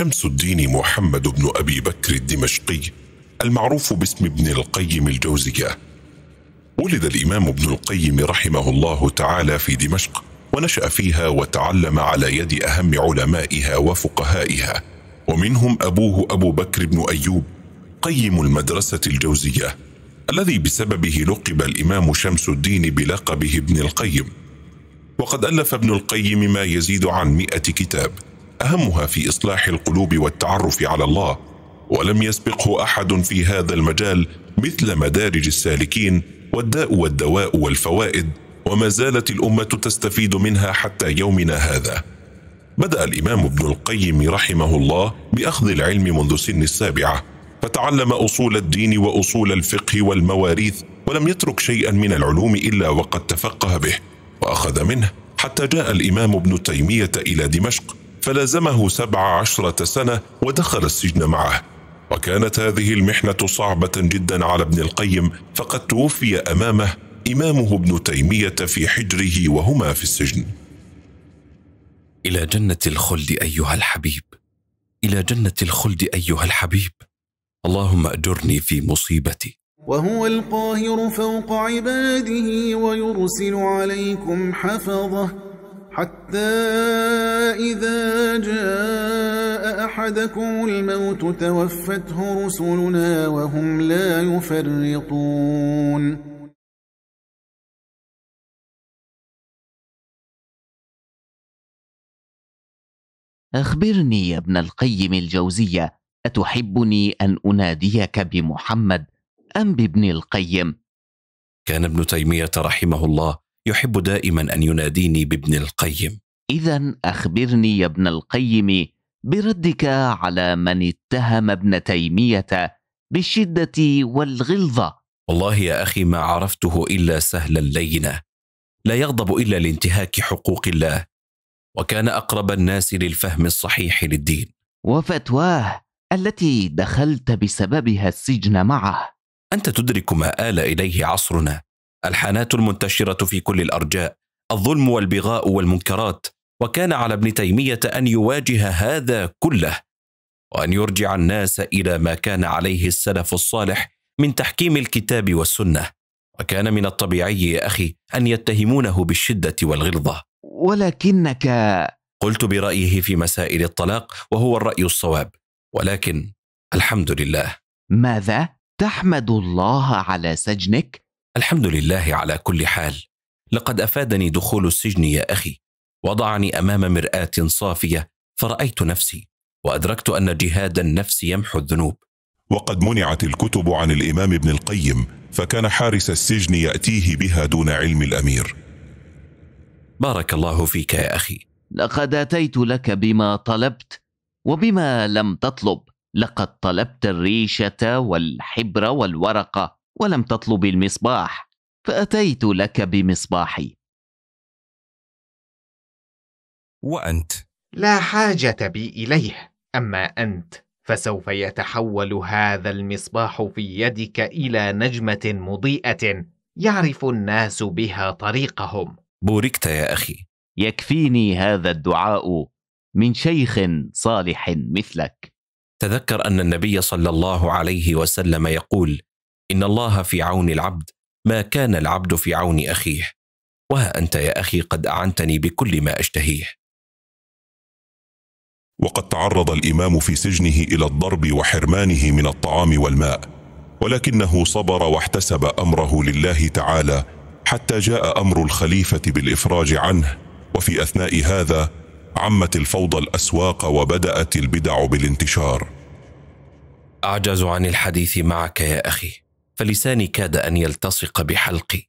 شمس الدين محمد بن ابي بكر الدمشقي المعروف باسم ابن القيم الجوزيه ولد الامام ابن القيم رحمه الله تعالى في دمشق ونشا فيها وتعلم على يد اهم علمائها وفقهائها ومنهم ابوه ابو بكر بن ايوب قيم المدرسه الجوزيه الذي بسببه لقب الامام شمس الدين بلقبه ابن القيم وقد الف ابن القيم ما يزيد عن مئه كتاب اهمها في اصلاح القلوب والتعرف على الله ولم يسبقه احد في هذا المجال مثل مدارج السالكين والداء والدواء والفوائد وما زالت الامه تستفيد منها حتى يومنا هذا بدا الامام ابن القيم رحمه الله باخذ العلم منذ سن السابعه فتعلم اصول الدين واصول الفقه والمواريث ولم يترك شيئا من العلوم الا وقد تفقه به واخذ منه حتى جاء الامام ابن تيميه الى دمشق فلازمه سبع عشرة سنة ودخل السجن معه وكانت هذه المحنة صعبة جدا على ابن القيم فقد توفي أمامه إمامه ابن تيمية في حجره وهما في السجن إلى جنة الخلد أيها الحبيب إلى جنة الخلد أيها الحبيب اللهم أجرني في مصيبتي وهو القاهر فوق عباده ويرسل عليكم حفظه حتى إذا جاء أحدكم الموت توفته رسلنا وهم لا يفرطون أخبرني يا ابن القيم الجوزية أتحبني أن أناديك بمحمد أم بابن القيم؟ كان ابن تيمية رحمه الله يحب دائما ان يناديني بابن القيم اذا اخبرني يا ابن القيم بردك على من اتهم ابن تيميه بالشده والغلظه والله يا اخي ما عرفته الا سهلا لينا لا يغضب الا لانتهاك حقوق الله وكان اقرب الناس للفهم الصحيح للدين وفتواه التي دخلت بسببها السجن معه انت تدرك ما ال اليه عصرنا الحانات المنتشره في كل الارجاء الظلم والبغاء والمنكرات وكان على ابن تيميه ان يواجه هذا كله وان يرجع الناس الى ما كان عليه السلف الصالح من تحكيم الكتاب والسنه وكان من الطبيعي يا اخي ان يتهمونه بالشده والغلظه ولكنك قلت برايه في مسائل الطلاق وهو الراي الصواب ولكن الحمد لله ماذا تحمد الله على سجنك الحمد لله على كل حال لقد افادني دخول السجن يا اخي وضعني امام مراه صافيه فرايت نفسي وادركت ان جهاد النفس يمحو الذنوب وقد منعت الكتب عن الامام ابن القيم فكان حارس السجن ياتيه بها دون علم الامير بارك الله فيك يا اخي لقد اتيت لك بما طلبت وبما لم تطلب لقد طلبت الريشه والحبر والورقه ولم تطلب المصباح فأتيت لك بمصباحي وأنت لا حاجة بي إليه أما أنت فسوف يتحول هذا المصباح في يدك إلى نجمة مضيئة يعرف الناس بها طريقهم بوركت يا أخي يكفيني هذا الدعاء من شيخ صالح مثلك تذكر أن النبي صلى الله عليه وسلم يقول ان الله في عون العبد ما كان العبد في عون اخيه وها انت يا اخي قد اعنتني بكل ما اشتهيه وقد تعرض الامام في سجنه الى الضرب وحرمانه من الطعام والماء ولكنه صبر واحتسب امره لله تعالى حتى جاء امر الخليفه بالافراج عنه وفي اثناء هذا عمت الفوضى الاسواق وبدات البدع بالانتشار اعجز عن الحديث معك يا اخي فلساني كاد ان يلتصق بحلقي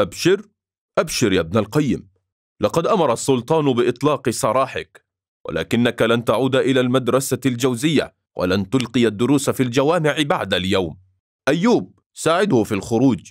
ابشر ابشر يا ابن القيم لقد امر السلطان باطلاق سراحك ولكنك لن تعود الى المدرسه الجوزيه ولن تلقي الدروس في الجوامع بعد اليوم ايوب ساعده في الخروج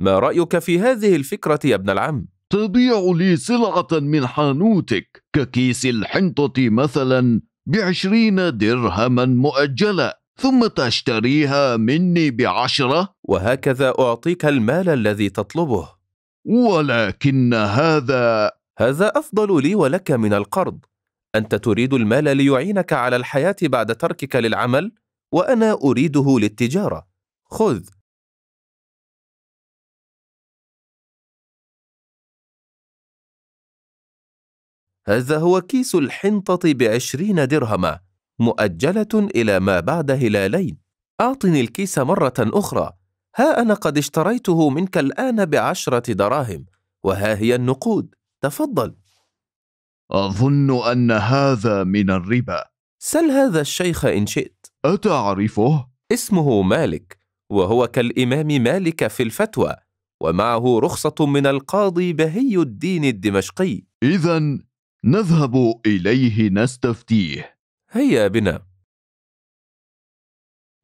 ما رايك في هذه الفكره يا ابن العم تبيع لي سلعه من حانوتك ككيس الحنطه مثلا بعشرين درهما مؤجلة ثم تشتريها مني بعشرة وهكذا أعطيك المال الذي تطلبه ولكن هذا هذا أفضل لي ولك من القرض أنت تريد المال ليعينك على الحياة بعد تركك للعمل وأنا أريده للتجارة خذ هذا هو كيس الحنطة بعشرين درهما مؤجلة إلى ما بعد هلالين أعطني الكيس مرة أخرى ها أنا قد اشتريته منك الآن بعشرة دراهم وها هي النقود تفضل أظن أن هذا من الربا سل هذا الشيخ إن شئت أتعرفه؟ اسمه مالك وهو كالإمام مالك في الفتوى ومعه رخصة من القاضي بهي الدين الدمشقي إذا نذهب إليه نستفتيه هيا بنا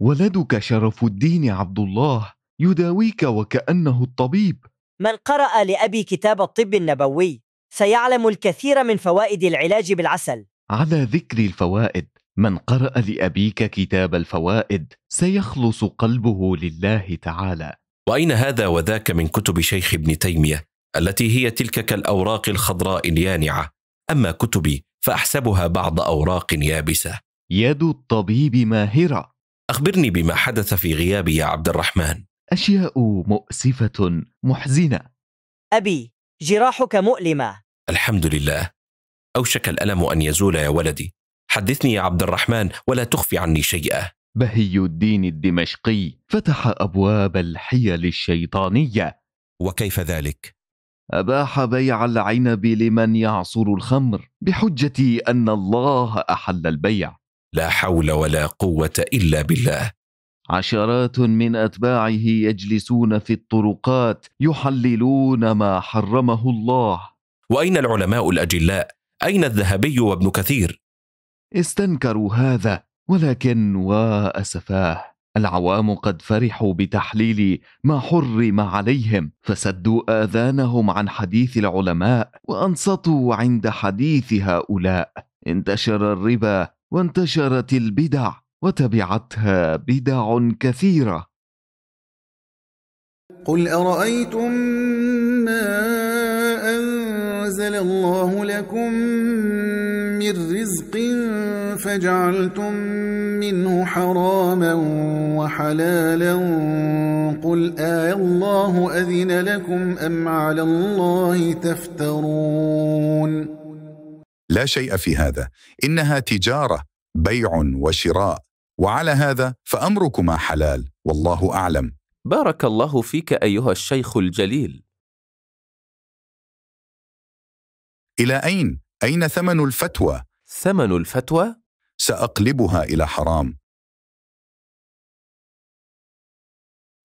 ولدك شرف الدين عبد الله يداويك وكأنه الطبيب من قرأ لأبي كتاب الطب النبوي سيعلم الكثير من فوائد العلاج بالعسل على ذكر الفوائد من قرأ لأبيك كتاب الفوائد سيخلص قلبه لله تعالى وأين هذا وذاك من كتب شيخ ابن تيمية التي هي تلك كالأوراق الخضراء اليانعة أما كتبي فأحسبها بعض أوراق يابسة يد الطبيب ماهرة أخبرني بما حدث في غيابي يا عبد الرحمن أشياء مؤسفة محزنة أبي جراحك مؤلمة الحمد لله أوشك الألم أن يزول يا ولدي حدثني يا عبد الرحمن ولا تخفي عني شيئا بهي الدين الدمشقي فتح أبواب الحيل الشيطانية وكيف ذلك؟ أباح بيع العنب لمن يعصر الخمر بحجة أن الله أحل البيع لا حول ولا قوة إلا بالله عشرات من أتباعه يجلسون في الطرقات يحللون ما حرمه الله وأين العلماء الأجلاء؟ أين الذهبي وابن كثير؟ استنكروا هذا ولكن وأسفاه العوام قد فرحوا بتحليل ما حرم عليهم فسدوا اذانهم عن حديث العلماء وانصتوا عند حديث هؤلاء انتشر الربا وانتشرت البدع وتبعتها بدع كثيره قل ارايتم ما انزل الله لكم من رزق فجعلتم منه حراما وحلالا قل آي الله أذن لكم أم على الله تفترون لا شيء في هذا إنها تجارة بيع وشراء وعلى هذا فأمركما حلال والله أعلم بارك الله فيك أيها الشيخ الجليل إلى أين أين ثمن الفتوى؟ ثمن الفتوى؟ سأقلبها إلى حرام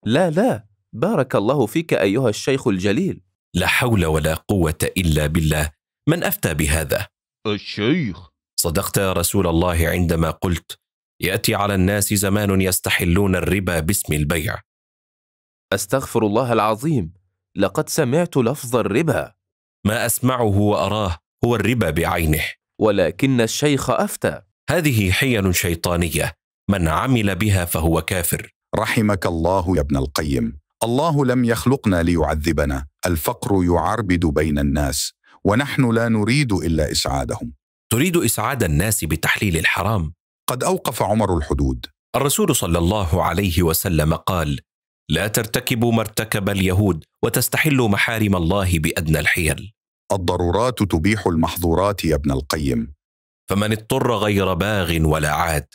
لا لا بارك الله فيك أيها الشيخ الجليل لا حول ولا قوة إلا بالله من أفتى بهذا؟ الشيخ صدقت يا رسول الله عندما قلت يأتي على الناس زمان يستحلون الربا باسم البيع أستغفر الله العظيم لقد سمعت لفظ الربا ما أسمعه وأراه هو الربا بعينه ولكن الشيخ افتى هذه حيل شيطانيه من عمل بها فهو كافر رحمك الله يا ابن القيم الله لم يخلقنا ليعذبنا الفقر يعربد بين الناس ونحن لا نريد الا اسعادهم تريد اسعاد الناس بتحليل الحرام قد اوقف عمر الحدود الرسول صلى الله عليه وسلم قال لا ترتكبوا ما ارتكب اليهود وتستحلوا محارم الله بادنى الحيل الضرورات تبيح المحظورات يا ابن القيم فمن اضطر غير باغ ولا عاد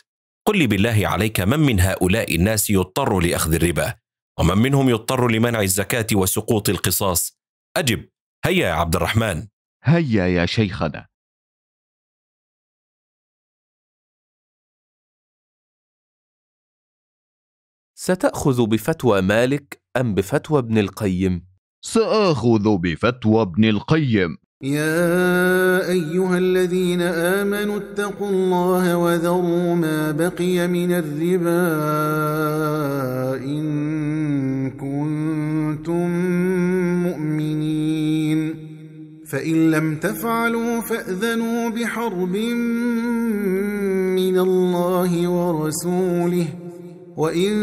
قل لي بالله عليك من من هؤلاء الناس يضطر لاخذ الربا ومن منهم يضطر لمنع الزكاه وسقوط القصاص اجب هيا يا عبد الرحمن هيا يا شيخنا ستاخذ بفتوى مالك ام بفتوى ابن القيم سآخذ بفتوى ابن القيم يا أيها الذين آمنوا اتقوا الله وذروا ما بقي من الربا إن كنتم مؤمنين فإن لم تفعلوا فأذنوا بحرب من الله ورسوله وإن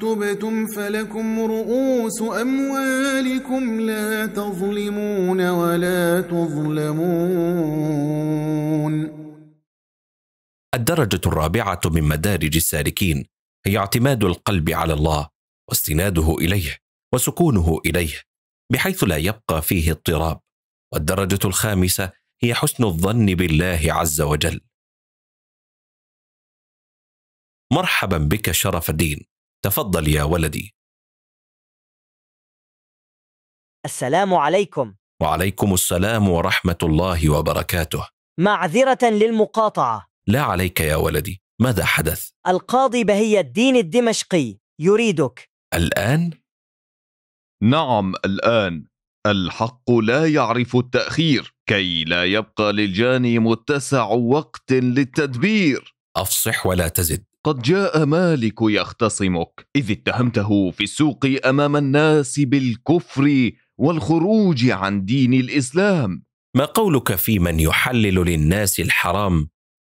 تبتم فلكم رؤوس أموالكم لا تظلمون ولا تظلمون. الدرجة الرابعة من مدارج السالكين هي اعتماد القلب على الله واستناده إليه وسكونه إليه بحيث لا يبقى فيه اضطراب. والدرجة الخامسة هي حسن الظن بالله عز وجل مرحبا بك شرف الدين تفضل يا ولدي السلام عليكم وعليكم السلام ورحمة الله وبركاته معذرة للمقاطعة لا عليك يا ولدي ماذا حدث؟ القاضي بهي الدين الدمشقي يريدك الآن؟ نعم الآن الحق لا يعرف التأخير كي لا يبقى للجاني متسع وقت للتدبير أفصح ولا تزد قد جاء مالك يختصمك إذ اتهمته في السوق أمام الناس بالكفر والخروج عن دين الإسلام ما قولك في من يحلل للناس الحرام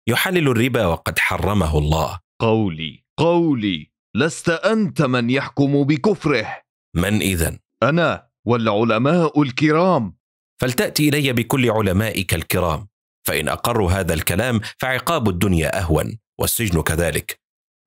يحلل الربا وقد حرمه الله قولي قولي لست أنت من يحكم بكفره من إذا؟ أنا والعلماء الكرام فلتأتي إلي بكل علمائك الكرام فإن أقروا هذا الكلام فعقاب الدنيا أهون والسجن كذلك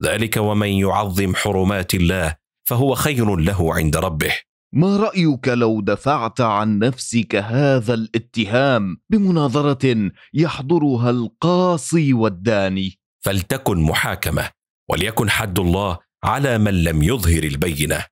ذلك ومن يعظم حرمات الله فهو خير له عند ربه ما رايك لو دفعت عن نفسك هذا الاتهام بمناظره يحضرها القاصي والداني فلتكن محاكمه وليكن حد الله على من لم يظهر البينه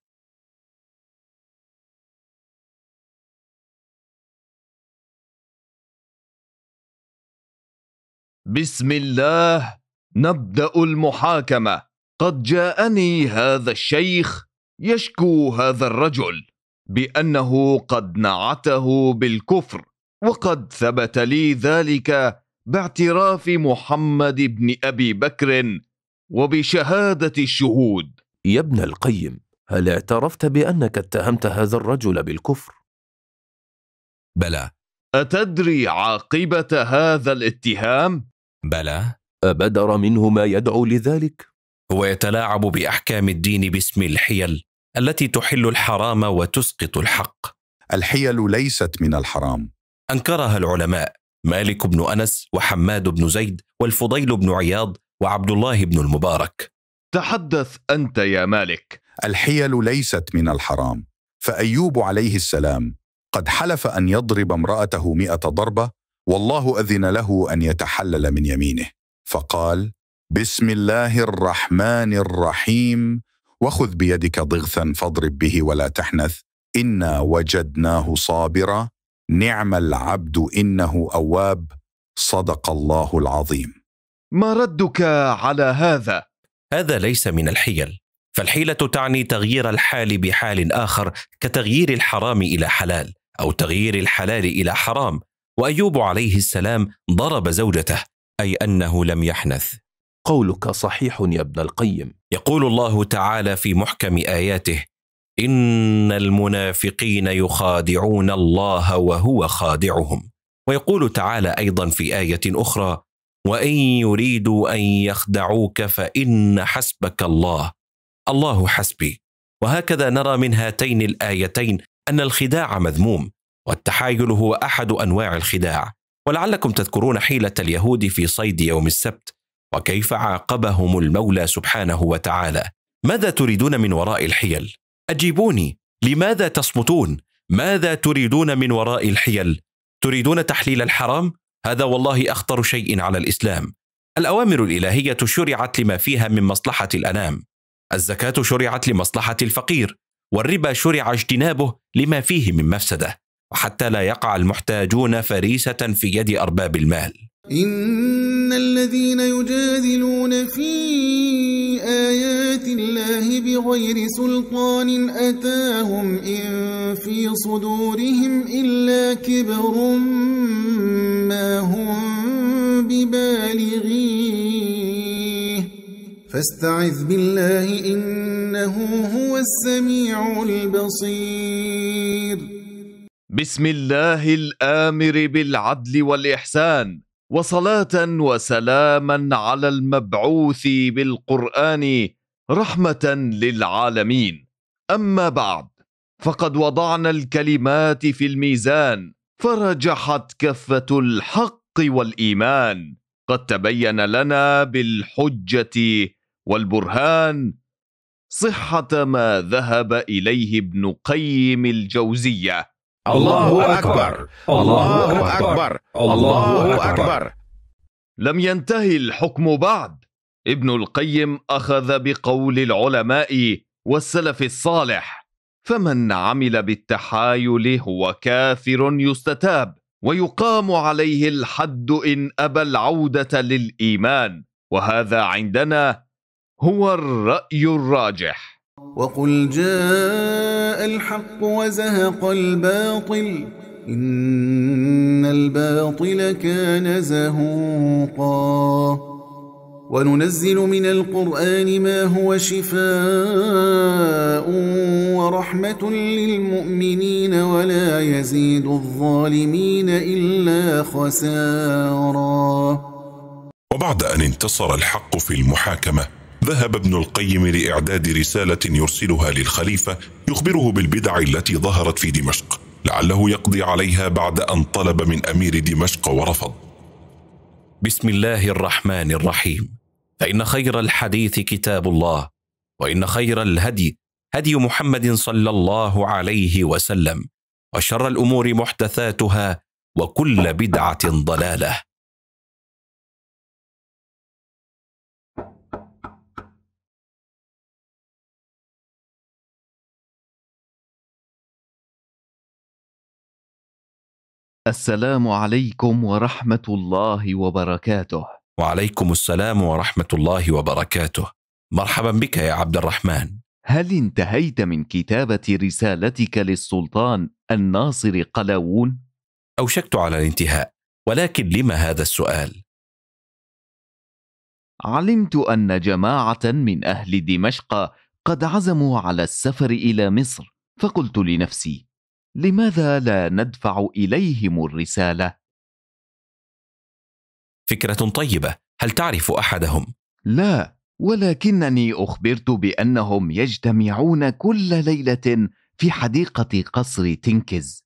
بسم الله نبدأ المحاكمة قد جاءني هذا الشيخ يشكو هذا الرجل بأنه قد نعته بالكفر وقد ثبت لي ذلك باعتراف محمد بن أبي بكر وبشهادة الشهود يا ابن القيم هل اعترفت بأنك اتهمت هذا الرجل بالكفر؟ بلى أتدري عاقبة هذا الاتهام؟ بلى أبدر منه ما يدعو لذلك؟ هو يتلاعب بأحكام الدين باسم الحيل التي تحل الحرام وتسقط الحق. الحيل ليست من الحرام. أنكرها العلماء مالك بن أنس وحماد بن زيد والفضيل بن عياض وعبد الله بن المبارك. تحدث أنت يا مالك. الحيل ليست من الحرام، فأيوب عليه السلام قد حلف أن يضرب امرأته مئة ضربة والله أذن له أن يتحلل من يمينه فقال بسم الله الرحمن الرحيم وخذ بيدك ضغثا فاضرب به ولا تحنث انا وجدناه صابرا نعم العبد انه اواب صدق الله العظيم ما ردك على هذا هذا ليس من الحيل فالحيله تعني تغيير الحال بحال اخر كتغيير الحرام الى حلال او تغيير الحلال الى حرام وايوب عليه السلام ضرب زوجته اي انه لم يحنث قولك صحيح يا ابن القيم يقول الله تعالى في محكم اياته ان المنافقين يخادعون الله وهو خادعهم ويقول تعالى ايضا في ايه اخرى وان يريدوا ان يخدعوك فان حسبك الله الله حسبي وهكذا نرى من هاتين الايتين ان الخداع مذموم والتحايل هو احد انواع الخداع ولعلكم تذكرون حيله اليهود في صيد يوم السبت وكيف عاقبهم المولى سبحانه وتعالى ماذا تريدون من وراء الحيل اجيبوني لماذا تصمتون ماذا تريدون من وراء الحيل تريدون تحليل الحرام هذا والله اخطر شيء على الاسلام الاوامر الالهيه شرعت لما فيها من مصلحه الانام الزكاه شرعت لمصلحه الفقير والربا شرع اجتنابه لما فيه من مفسده وحتى لا يقع المحتاجون فريسة في يد أرباب المال إن الذين يجادلون في آيات الله بغير سلطان أتاهم إن في صدورهم إلا كبر ما هم ببالغيه فاستعذ بالله إنه هو السميع البصير بسم الله الامر بالعدل والاحسان وصلاه وسلاما على المبعوث بالقران رحمه للعالمين اما بعد فقد وضعنا الكلمات في الميزان فرجحت كفه الحق والايمان قد تبين لنا بالحجه والبرهان صحه ما ذهب اليه ابن قيم الجوزيه الله أكبر الله أكبر الله أكبر لم ينتهي الحكم بعد ابن القيم أخذ بقول العلماء والسلف الصالح فمن عمل بالتحايل هو كافر يستتاب ويقام عليه الحد إن أبى العودة للإيمان وهذا عندنا هو الرأي الراجح وقل جاء الحق وزهق الباطل إن الباطل كان زهوقا وننزل من القرآن ما هو شفاء ورحمة للمؤمنين ولا يزيد الظالمين إلا خسارا وبعد أن انتصر الحق في المحاكمة ذهب ابن القيم لإعداد رسالة يرسلها للخليفة يخبره بالبدع التي ظهرت في دمشق لعله يقضي عليها بعد أن طلب من أمير دمشق ورفض بسم الله الرحمن الرحيم فإن خير الحديث كتاب الله وإن خير الهدي هدي محمد صلى الله عليه وسلم وشر الأمور محدثاتها وكل بدعة ضلالة السلام عليكم ورحمة الله وبركاته. وعليكم السلام ورحمة الله وبركاته. مرحبا بك يا عبد الرحمن. هل انتهيت من كتابة رسالتك للسلطان الناصر قلاوون؟ أوشكت على الانتهاء، ولكن لم هذا السؤال؟ علمت أن جماعة من أهل دمشق قد عزموا على السفر إلى مصر، فقلت لنفسي: لماذا لا ندفع إليهم الرسالة؟ فكرة طيبة، هل تعرف أحدهم؟ لا، ولكنني أخبرت بأنهم يجتمعون كل ليلة في حديقة قصر تنكز.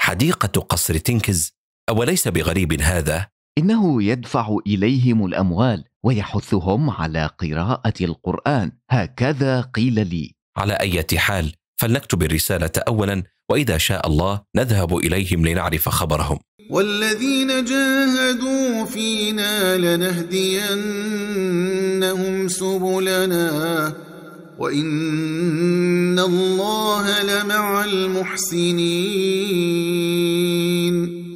حديقة قصر تنكز؟ أوليس بغريب هذا؟ إنه يدفع إليهم الأموال ويحثهم على قراءة القرآن، هكذا قيل لي. على أي حال، فلنكتب الرسالة أولا وإذا شاء الله نذهب إليهم لنعرف خبرهم والذين جاهدوا فينا لنهدينهم سبلنا وإن الله لمع المحسنين